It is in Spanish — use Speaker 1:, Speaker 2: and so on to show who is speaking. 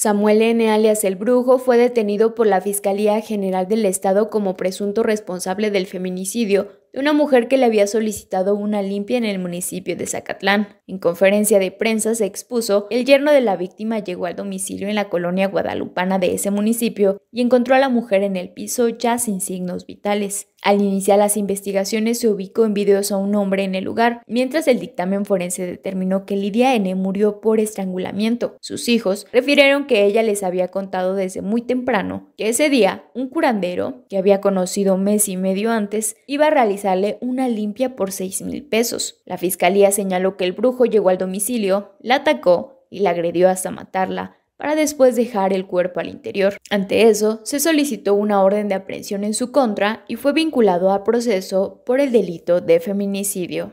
Speaker 1: Samuel N. alias el Brujo fue detenido por la Fiscalía General del Estado como presunto responsable del feminicidio de una mujer que le había solicitado una limpia en el municipio de Zacatlán. En conferencia de prensa se expuso, el yerno de la víctima llegó al domicilio en la colonia guadalupana de ese municipio y encontró a la mujer en el piso ya sin signos vitales. Al iniciar las investigaciones se ubicó en videos a un hombre en el lugar, mientras el dictamen forense determinó que Lidia N. murió por estrangulamiento. Sus hijos refirieron que ella les había contado desde muy temprano que ese día un curandero, que había conocido mes y medio antes, iba a realizar sale una limpia por 6 mil pesos. La fiscalía señaló que el brujo llegó al domicilio, la atacó y la agredió hasta matarla, para después dejar el cuerpo al interior. Ante eso, se solicitó una orden de aprehensión en su contra y fue vinculado a proceso por el delito de feminicidio.